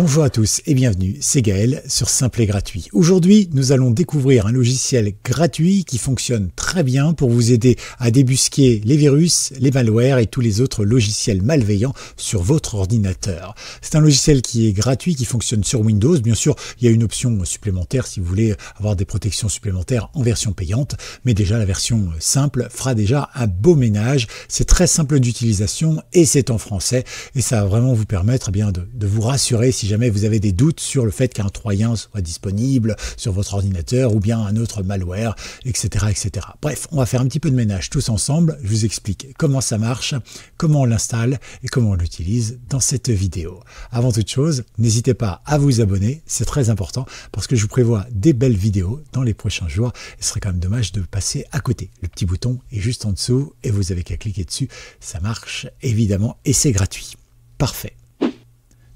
Bonjour à tous et bienvenue, c'est Gaël sur Simple et Gratuit. Aujourd'hui, nous allons découvrir un logiciel gratuit qui fonctionne très bien pour vous aider à débusquer les virus, les malwares et tous les autres logiciels malveillants sur votre ordinateur. C'est un logiciel qui est gratuit, qui fonctionne sur Windows. Bien sûr, il y a une option supplémentaire si vous voulez avoir des protections supplémentaires en version payante, mais déjà la version simple fera déjà un beau ménage. C'est très simple d'utilisation et c'est en français et ça va vraiment vous permettre eh bien de, vous rassurer si jamais vous avez des doutes sur le fait qu'un Troyen soit disponible sur votre ordinateur ou bien un autre malware, etc., etc. Bref, on va faire un petit peu de ménage tous ensemble. Je vous explique comment ça marche, comment on l'installe et comment on l'utilise dans cette vidéo. Avant toute chose, n'hésitez pas à vous abonner, c'est très important parce que je vous prévois des belles vidéos dans les prochains jours. ce serait quand même dommage de passer à côté. Le petit bouton est juste en dessous et vous avez qu'à cliquer dessus. Ça marche évidemment et c'est gratuit. Parfait.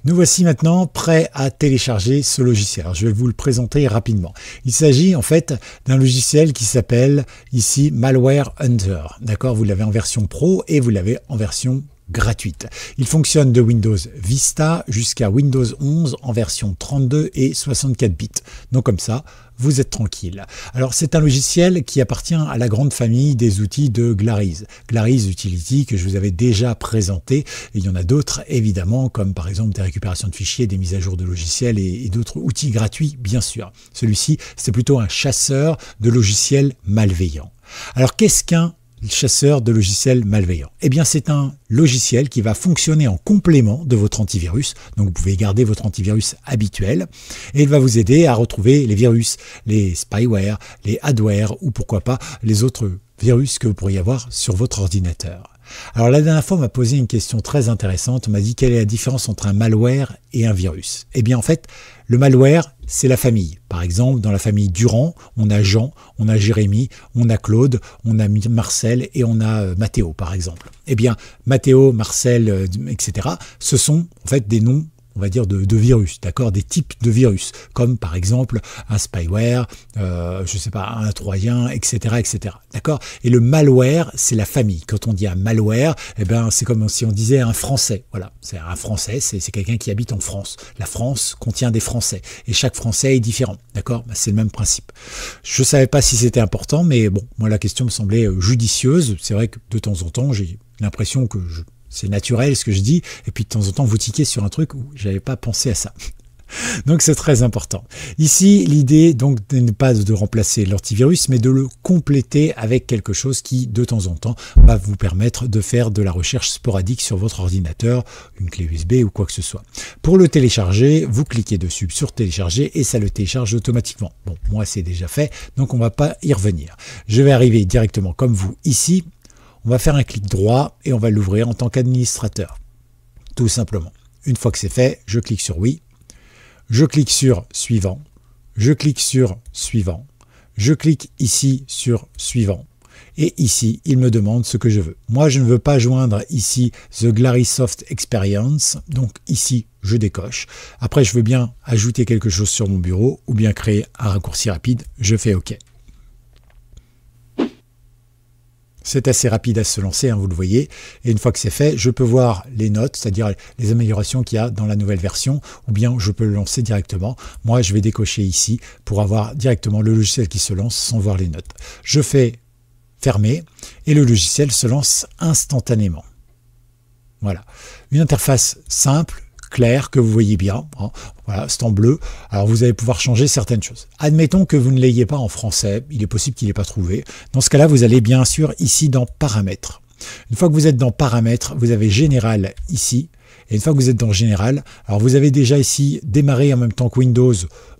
Nous voici maintenant prêts à télécharger ce logiciel. je vais vous le présenter rapidement. Il s'agit en fait d'un logiciel qui s'appelle ici Malware Hunter. D'accord Vous l'avez en version pro et vous l'avez en version gratuite. Il fonctionne de Windows Vista jusqu'à Windows 11 en version 32 et 64 bits. Donc comme ça, vous êtes tranquille. Alors c'est un logiciel qui appartient à la grande famille des outils de Glarise. Glarise Utility que je vous avais déjà présenté. il y en a d'autres évidemment comme par exemple des récupérations de fichiers, des mises à jour de logiciels et d'autres outils gratuits bien sûr. Celui-ci c'est plutôt un chasseur de logiciels malveillants. Alors qu'est-ce qu'un chasseur de logiciels malveillants Eh bien, c'est un logiciel qui va fonctionner en complément de votre antivirus. Donc, vous pouvez garder votre antivirus habituel et il va vous aider à retrouver les virus, les spyware, les adware ou pourquoi pas les autres virus que vous pourriez avoir sur votre ordinateur. Alors la dernière fois, on m'a posé une question très intéressante. On m'a dit quelle est la différence entre un malware et un virus. Eh bien en fait, le malware, c'est la famille. Par exemple, dans la famille Durand, on a Jean, on a Jérémy, on a Claude, on a Marcel et on a euh, Mathéo, par exemple. Eh bien, Mathéo, Marcel, euh, etc., ce sont en fait des noms on va dire, de, virus, d'accord Des types de virus, comme par exemple un spyware, euh, je ne sais pas, un troyen, etc., etc., d'accord Et le malware, c'est la famille. Quand on dit un malware, eh ben, c'est comme si on disait un Français, voilà. C'est un Français, c'est quelqu'un qui habite en France. La France contient des Français, et chaque Français est différent, d'accord bah, C'est le même principe. Je ne savais pas si c'était important, mais bon, moi, la question me semblait euh, judicieuse. C'est vrai que de temps en temps, j'ai l'impression que je c'est naturel ce que je dis, et puis de temps en temps vous tiquez sur un truc où n'avais pas pensé à ça. Donc c'est très important. Ici, l'idée donc n'est pas de remplacer l'antivirus, mais de le compléter avec quelque chose qui, de temps en temps, va vous permettre de faire de la recherche sporadique sur votre ordinateur, une clé USB ou quoi que ce soit. Pour le télécharger, vous cliquez dessus sur télécharger et ça le télécharge automatiquement. Bon, moi c'est déjà fait, donc on va pas y revenir. Je vais arriver directement comme vous ici on va faire un clic droit et on va l'ouvrir en tant qu'administrateur. Tout simplement. Une fois que c'est fait, je clique sur oui, je clique sur suivant, je clique sur suivant, je clique ici sur suivant. Et ici, il me demande ce que je veux. Moi, je ne veux pas joindre ici The Glarisoft Experience, donc ici, je décoche. Après, je veux bien ajouter quelque chose sur mon bureau ou bien créer un raccourci rapide, je fais OK. C'est assez rapide à se lancer, hein, vous le voyez. Et une fois que c'est fait, je peux voir les notes, c'est-à-dire les améliorations qu'il y a dans la nouvelle version, ou bien je peux le lancer directement. Moi, je vais décocher ici pour avoir directement le logiciel qui se lance sans voir les notes. Je fais fermer et le logiciel se lance instantanément. Voilà. Une interface simple, clair que vous voyez bien. Hein. Voilà, c'est en bleu. Alors vous allez pouvoir changer certaines choses. Admettons que vous ne l'ayez pas en français, il est possible qu'il n'ait pas trouvé. Dans ce cas-là, vous allez bien sûr ici dans paramètres. Une fois que vous êtes dans paramètres, vous avez général ici. Et une fois que vous êtes dans général, alors vous avez déjà ici démarré en même temps que Windows.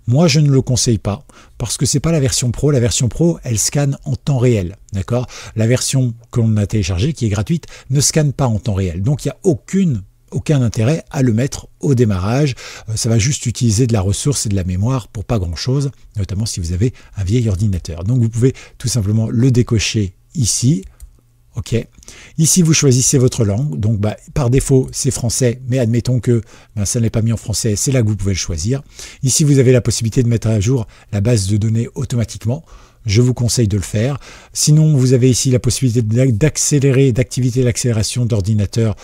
Moi, je ne le conseille pas parce que ce n'est pas la version pro. La version pro, elle scanne en temps réel, d'accord La version que l'on a téléchargée, qui est gratuite, ne scanne pas en temps réel. Donc il n'y a aucune aucun intérêt à le mettre au démarrage. Euh, ça va juste utiliser de la ressource et de la mémoire pour pas grand chose, notamment si vous avez un vieil ordinateur. Donc vous pouvez tout simplement le décocher ici. OK. Ici, vous choisissez votre langue. Donc, bah, par défaut, c'est français, mais admettons que bah, ça n'est pas mis en français. C'est là que vous pouvez le choisir. Ici, vous avez la possibilité de mettre à jour la base de données automatiquement je vous conseille de le faire. Sinon, vous avez ici la possibilité d'accélérer, d'activer l'accélération d'ordinateur.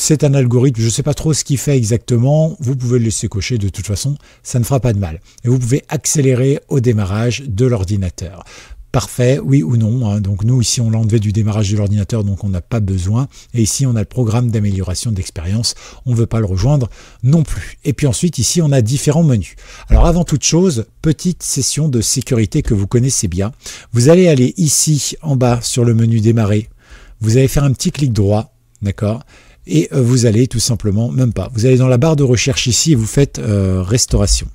C'est un algorithme, je ne sais pas trop ce qu'il fait exactement, vous pouvez le laisser cocher de toute façon, ça ne fera pas de mal. Et vous pouvez accélérer au démarrage de l'ordinateur parfait, oui ou non. Hein. Donc nous, ici, on l'a enlevé du démarrage de l'ordinateur, donc on n'a pas besoin. Et ici, on a le programme d'amélioration d'expérience, on ne veut pas le rejoindre non plus. Et puis ensuite, ici, on a différents menus. Alors avant toute chose, petite session de sécurité que vous connaissez bien. Vous allez aller ici, en bas, sur le menu démarrer. Vous allez faire un petit clic droit, d'accord et euh, vous allez tout simplement, même pas, vous allez dans la barre de recherche ici et vous faites euh, restauration.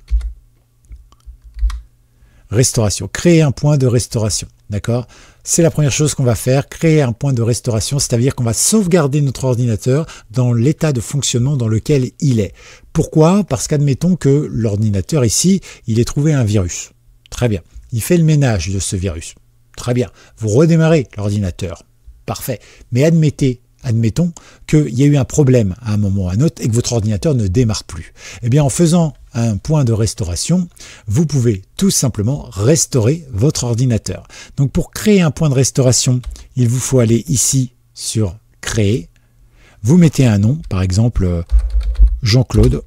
Restauration, créer un point de restauration, d'accord C'est la première chose qu'on va faire, créer un point de restauration, c'est-à-dire qu'on va sauvegarder notre ordinateur dans l'état de fonctionnement dans lequel il est. Pourquoi Parce qu'admettons que l'ordinateur ici, il ait trouvé un virus. Très bien, il fait le ménage de ce virus. Très bien, vous redémarrez l'ordinateur. Parfait. Mais admettez admettons qu'il y a eu un problème à un moment ou à un autre et que votre ordinateur ne démarre plus. Eh bien, en faisant un point de restauration, vous pouvez tout simplement restaurer votre ordinateur. Donc, pour créer un point de restauration, il vous faut aller ici sur Créer. Vous mettez un nom, par exemple euh, Jean-Claude.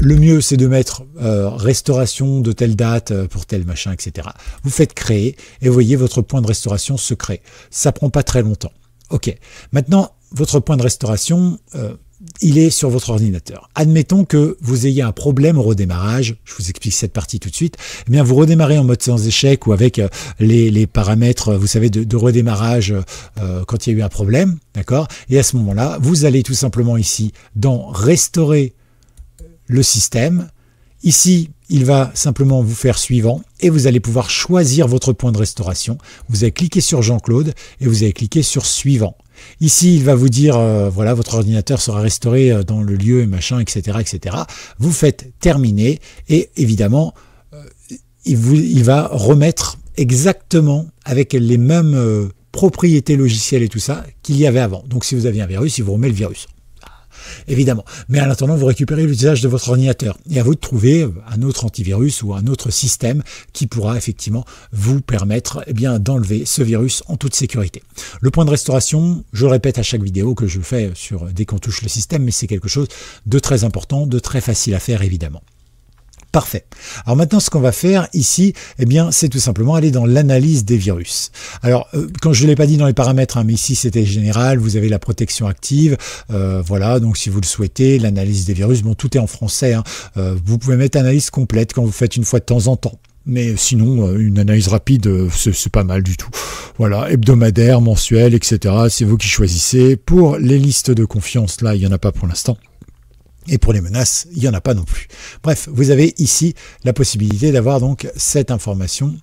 Le mieux, c'est de mettre euh, restauration de telle date euh, pour tel machin, etc. Vous faites créer et vous voyez votre point de restauration se crée. Ça prend pas très longtemps. Ok. Maintenant, votre point de restauration, euh, il est sur votre ordinateur. Admettons que vous ayez un problème au redémarrage, je vous explique cette partie tout de suite, eh bien vous redémarrez en mode sans échec ou avec euh, les, paramètres, vous savez, de, redémarrage euh, quand il y a eu un problème, d'accord Et à ce moment-là, vous allez tout simplement ici dans « Restaurer le système » Ici, il va simplement vous faire suivant et vous allez pouvoir choisir votre point de restauration. Vous allez cliquer sur Jean-Claude et vous allez cliquer sur suivant. Ici, il va vous dire, euh, voilà, votre ordinateur sera restauré euh, dans le lieu et machin, etc., etc. Vous faites terminer et évidemment, euh, il, va remettre exactement avec les mêmes propriétés logicielles et tout ça qu'il y avait avant. Donc, si vous aviez un virus, il vous remet le virus évidemment. Mais en attendant, vous récupérez l'usage de votre ordinateur. Et à vous de trouver un autre antivirus ou un autre système qui pourra effectivement vous permettre eh bien d'enlever ce virus en toute sécurité. Le point de restauration, je répète à chaque vidéo que je fais sur dès qu'on touche le système, mais c'est quelque chose de très important, de très facile à faire évidemment. Parfait. Alors maintenant, ce qu'on va faire ici, eh bien, c'est tout simplement aller dans l'analyse des virus. Alors, euh, quand je ne l'ai pas dit dans les paramètres, hein, mais ici c'était général, vous avez la protection active, euh, voilà, donc si vous le souhaitez, l'analyse des virus, bon, tout est en français, hein. euh, vous pouvez mettre analyse complète quand vous faites une fois de temps en temps. Mais sinon, une analyse rapide, c'est pas mal du tout. Voilà, hebdomadaire, mensuel, etc. C'est vous qui choisissez. Pour les listes de confiance, là, il n'y en a pas pour l'instant. Et pour les menaces, il n'y en a pas non plus. Bref, vous avez ici la possibilité d'avoir donc cette information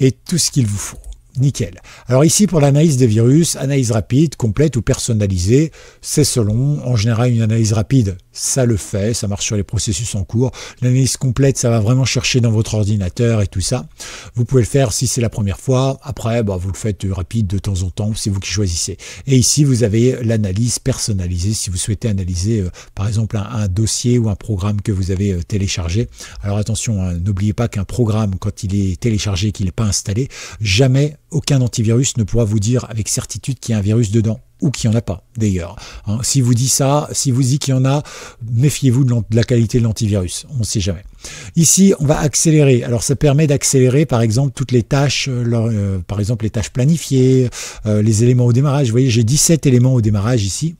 et tout ce qu'il vous faut. Nickel. Alors ici pour l'analyse des virus, analyse rapide, complète ou personnalisée, c'est selon, en général une analyse rapide ça le fait, ça marche sur les processus en cours. L'analyse complète, ça va vraiment chercher dans votre ordinateur et tout ça. Vous pouvez le faire si c'est la première fois. Après, bah, vous le faites rapide de temps en temps, c'est vous qui choisissez. Et ici, vous avez l'analyse personnalisée si vous souhaitez analyser, euh, par exemple, un, dossier ou un programme que vous avez euh, téléchargé. Alors attention, hein, n'oubliez pas qu'un programme, quand il est téléchargé, qu'il n'est pas installé, jamais aucun antivirus ne pourra vous dire avec certitude qu'il y a un virus dedans ou qu'il n'y en a pas, d'ailleurs. Hein. si vous dites ça, si vous dites qu'il y en a, méfiez-vous de, la qualité de l'antivirus, on ne sait jamais. Ici, on va accélérer. Alors, ça permet d'accélérer, par exemple, toutes les tâches, euh, euh, par exemple, les tâches planifiées, euh, les éléments au démarrage. Vous voyez, j'ai 17 éléments au démarrage ici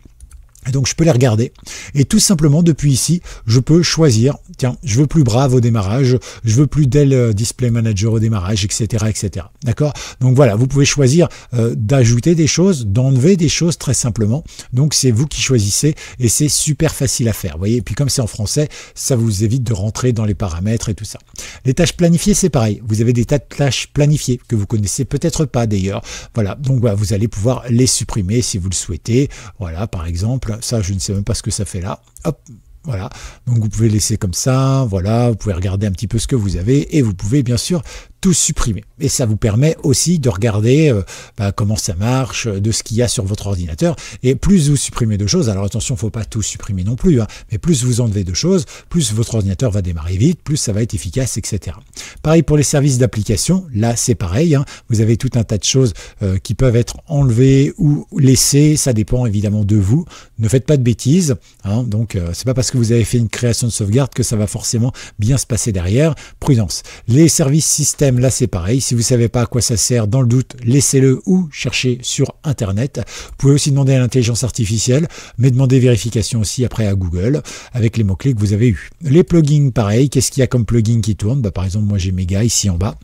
donc je peux les regarder. Et tout simplement depuis ici, je peux choisir, tiens, je veux plus Brave au démarrage, je veux plus Dell euh, Display Manager au démarrage, etc. etc. D'accord Donc voilà, vous pouvez choisir euh, d'ajouter des choses, d'enlever des choses très simplement. Donc c'est vous qui choisissez et c'est super facile à faire. Vous voyez, et puis comme c'est en français, ça vous évite de rentrer dans les paramètres et tout ça. Les tâches planifiées, c'est pareil. Vous avez des tas de tâches planifiées que vous connaissez peut-être pas d'ailleurs. Voilà, donc vous allez pouvoir les supprimer si vous le souhaitez. Voilà, par exemple ça, je ne sais même pas ce que ça fait là. Hop, voilà. Donc vous pouvez laisser comme ça, voilà, vous pouvez regarder un petit peu ce que vous avez et vous pouvez bien sûr tout supprimer. Et ça vous permet aussi de regarder euh, bah, comment ça marche, de ce qu'il y a sur votre ordinateur. Et plus vous supprimez de choses, alors attention, faut pas tout supprimer non plus, hein, mais plus vous enlevez de choses, plus votre ordinateur va démarrer vite, plus ça va être efficace, etc. Pareil pour les services d'application, là c'est pareil, hein. vous avez tout un tas de choses euh, qui peuvent être enlevées ou laissées, ça dépend évidemment de vous. Ne faites pas de bêtises, hein. donc euh, c'est pas parce que vous avez fait une création de sauvegarde que ça va forcément bien se passer derrière. Prudence. Les services système là c'est pareil. Si vous ne savez pas à quoi ça sert, dans le doute, laissez-le ou cherchez sur Internet. Vous pouvez aussi demander à l'intelligence artificielle, mais demandez vérification aussi après à Google avec les mots-clés que vous avez eus. Les plugins, pareil. Qu'est-ce qu'il y a comme plugin qui tourne bah, Par exemple, moi j'ai Mega ici en bas,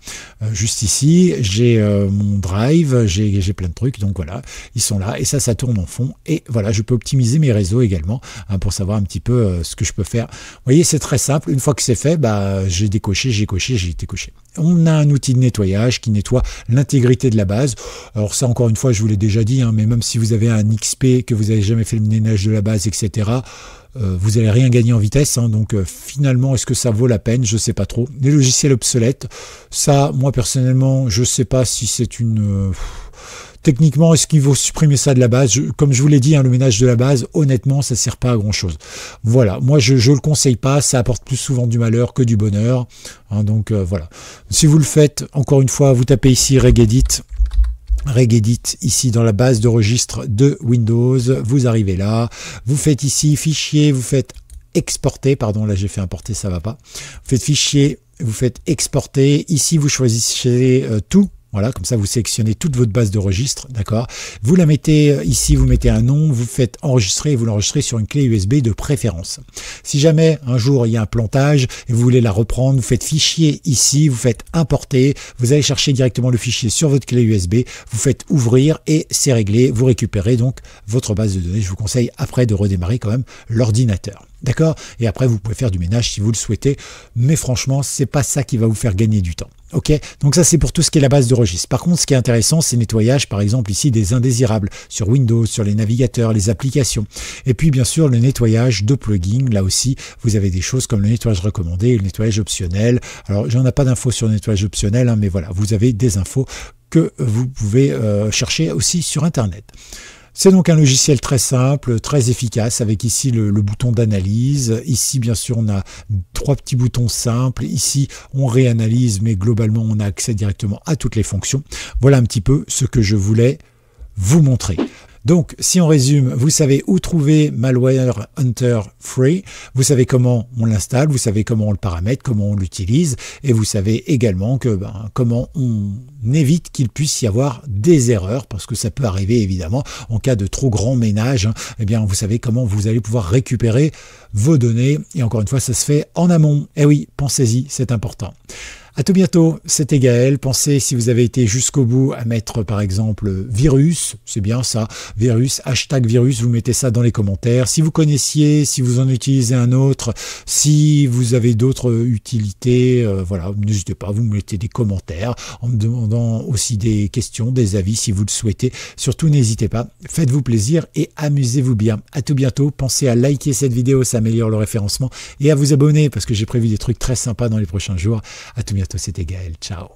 euh, juste ici. J'ai euh, mon Drive, j'ai plein de trucs. Donc voilà, ils sont là et ça, ça tourne en fond. Et voilà, je peux optimiser mes réseaux également hein, pour savoir un petit peu euh, ce que je peux faire. voyez, c'est très simple. Une fois que c'est fait, bah, j'ai décoché, j'ai coché, j'ai été coché. On a un outil de nettoyage qui nettoie l'intégrité de la base. Alors ça, encore une fois, je vous l'ai déjà dit, hein, mais même si vous avez un XP, que vous n'avez jamais fait le ménage de la base, etc., euh, vous n'allez rien gagner en vitesse. Hein. donc euh, finalement, est-ce que ça vaut la peine Je ne sais pas trop. Les logiciels obsolètes, ça, moi personnellement, je ne sais pas si c'est une... Euh, Techniquement, est-ce qu'il vaut supprimer ça de la base Comme je vous l'ai dit, hein, le ménage de la base, honnêtement, ça sert pas à grand-chose. Voilà, moi je ne le conseille pas, ça apporte plus souvent du malheur que du bonheur. Hein, donc euh, voilà. Si vous le faites, encore une fois, vous tapez ici regedit. Regedit ici dans la base de registre de Windows, vous arrivez là, vous faites ici fichier, vous faites exporter, pardon là j'ai fait importer ça va pas, vous faites fichier, vous faites exporter, ici vous choisissez euh, tout, voilà, comme ça vous sélectionnez toute votre base de registre, d'accord Vous la mettez euh, ici, vous mettez un nom, vous faites enregistrer et vous l'enregistrez sur une clé USB de préférence. Si jamais un jour il y a un plantage et vous voulez la reprendre, vous faites fichier ici, vous faites importer, vous allez chercher directement le fichier sur votre clé USB, vous faites ouvrir et c'est réglé, vous récupérez donc votre base de données. Je vous conseille après de redémarrer quand même l'ordinateur. D'accord Et après vous pouvez faire du ménage si vous le souhaitez, mais franchement, c'est pas ça qui va vous faire gagner du temps. Ok, donc ça c'est pour tout ce qui est la base de registre. Par contre, ce qui est intéressant, c'est nettoyage, par exemple ici des indésirables sur Windows, sur les navigateurs, les applications. Et puis bien sûr le nettoyage de plugins. Là aussi, vous avez des choses comme le nettoyage recommandé, le nettoyage optionnel. Alors j'en ai pas d'infos sur le nettoyage optionnel, hein, mais voilà, vous avez des infos que vous pouvez euh, chercher aussi sur Internet. C'est donc un logiciel très simple, très efficace, avec ici le, bouton d'analyse. Ici, bien sûr, on a trois petits boutons simples. Ici, on réanalyse, mais globalement, on a accès directement à toutes les fonctions. Voilà un petit peu ce que je voulais vous montrer. Donc, si on résume, vous savez où trouver Malware Hunter Free, vous savez comment on l'installe, vous savez comment on le paramètre, comment on l'utilise, et vous savez également que ben, comment on évite qu'il puisse y avoir des erreurs, parce que ça peut arriver évidemment en cas de trop grand ménage. Hein. eh bien, vous savez comment vous allez pouvoir récupérer vos données, et encore une fois, ça se fait en amont. Eh oui, pensez-y, c'est important. À tout bientôt, c'était Gaël. Pensez, si vous avez été jusqu'au bout, à mettre par exemple virus, c'est bien ça, virus, hashtag virus, vous mettez ça dans les commentaires. Si vous connaissiez, si vous en utilisez un autre, si vous avez d'autres utilités, euh, voilà, n'hésitez pas, vous mettez des commentaires en me demandant aussi des questions, des avis si vous le souhaitez. Surtout, n'hésitez pas, faites-vous plaisir et amusez-vous bien. À tout bientôt, pensez à liker cette vidéo, ça améliore le référencement et à vous abonner parce que j'ai prévu des trucs très sympas dans les prochains jours. À tout bientôt c'était Gaël. Ciao.